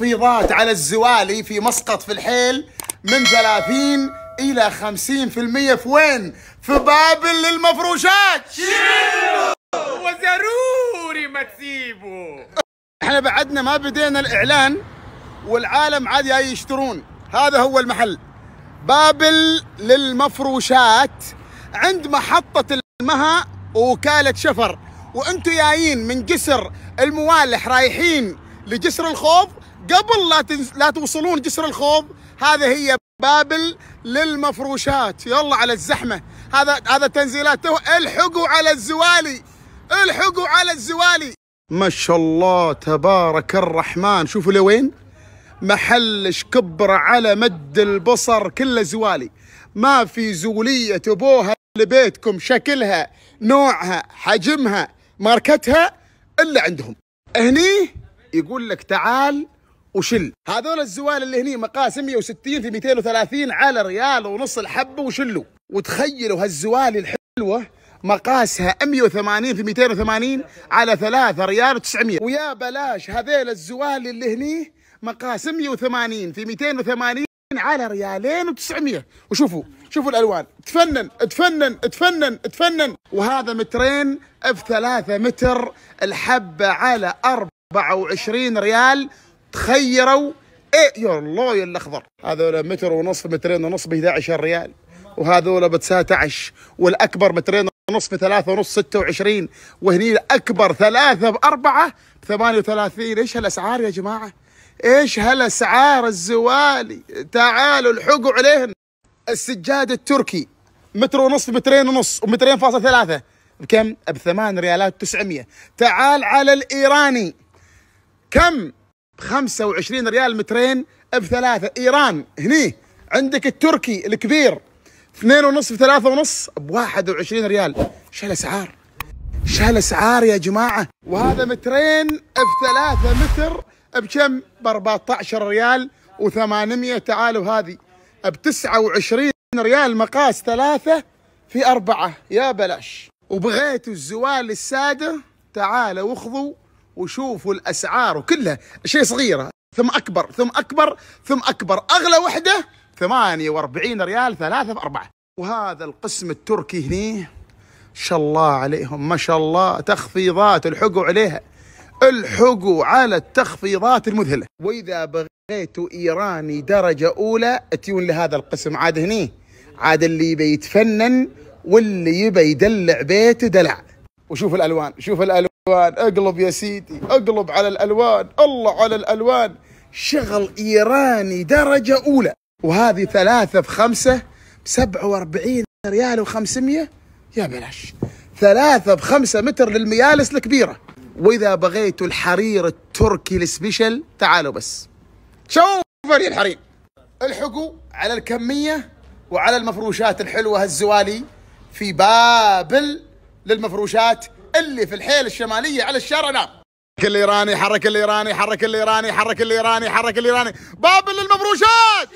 تخفيضات على الزوالي في مسقط في الحيل من 30 إلى 50% في وين؟ في بابل للمفروشات وضروري ما تسيبوا احنا بعدنا ما بدينا الإعلان والعالم عاد جاي يشترون هذا هو المحل بابل للمفروشات عند محطة المها وكالة شفر وانتو جايين من جسر الموالح رايحين لجسر الخوف قبل لا تنز... لا توصلون جسر الخوض هذا هي بابل للمفروشات يلا على الزحمه هذا هذا تنزيلات الحقوا على الزوالي الحقوا على الزوالي ما شاء الله تبارك الرحمن شوفوا لوين محل شكبرة على مد البصر كله زوالي ما في زولية تبوها لبيتكم شكلها نوعها حجمها ماركتها إلا عندهم هني يقول لك تعال وشل هذول الزوال اللي هني مقاس 160 في 230 على ريال ونص الحبه وشلوا وتخيلوا هالزوال الحلوه مقاسها 180 في 280 على 3 ريال و900 ويا بلاش هذيل الزوال اللي هني مقاس 180 في 280 على ريالين و900 وشوفوا شوفوا الالوان تفنن تفنن تفنن تفنن وهذا مترين في 3 متر الحبة على 24 ريال تخيروا ايه يا الله يا الاخضر هذول متر ونص مترين ونص ب 11 ريال وهذول ب 19 والاكبر مترين ونص ب 3 ونص 26 وهني الاكبر ثلاثة بأربعة ب 38 ايش هالاسعار يا جماعة؟ ايش هالاسعار الزوالي؟ تعالوا الحقوا عليهم السجاد التركي متر ونص بمترين ونص ومترين فاصل ثلاثة بكم؟ بثمان ريالات 900 تعال على الايراني كم ب 25 ريال مترين بثلاثه ايران هني عندك التركي الكبير 2.5 3 ونص ب 21 ريال شال اسعار شال اسعار يا جماعه وهذا مترين بثلاثه متر بكم ب 14 ريال و800 تعالوا هذه ب 29 ريال مقاس ثلاثه في أربعة يا بلاش وبغيتوا الزوال السادة تعالوا وخذوا وشوفوا الاسعار وكلها شيء صغيره ثم اكبر ثم اكبر ثم اكبر اغلى وحده 48 ريال ثلاثة أربعة وهذا القسم التركي هني شاء الله عليهم ما شاء الله تخفيضات الحقوا عليها الحقوا على التخفيضات المذهلة وإذا بغيتوا إيراني درجة أولى تيون لهذا القسم عاد هني عاد اللي يبي يتفنن واللي يبي يدلع بيته دلع وشوف الألوان شوف الألوان اقلب يا سيدي اقلب على الالوان الله على الالوان شغل ايراني درجه اولى وهذه ثلاثة خمسه ب 47 ريال و500 يا بلاش ثلاثة بخمسة متر للميالس الكبيرة وإذا بغيتوا الحرير التركي السبيشل تعالوا بس شوفوا لي الحرير الحقوا على الكمية وعلى المفروشات الحلوة الزوالي في بابل للمفروشات اللي في الحيل الشماليه على الشارع نام حرك الايراني حرك الايراني حرك الايراني حرك الايراني حرك الايراني بابل للمبروشات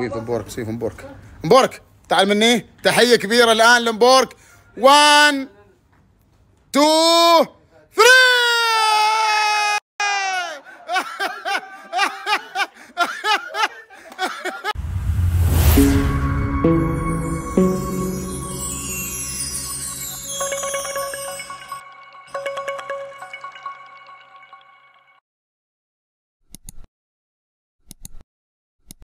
سيف مبورك سيف مبورك مبورك تعال مني تحيه كبيره الان لمبورك وان تو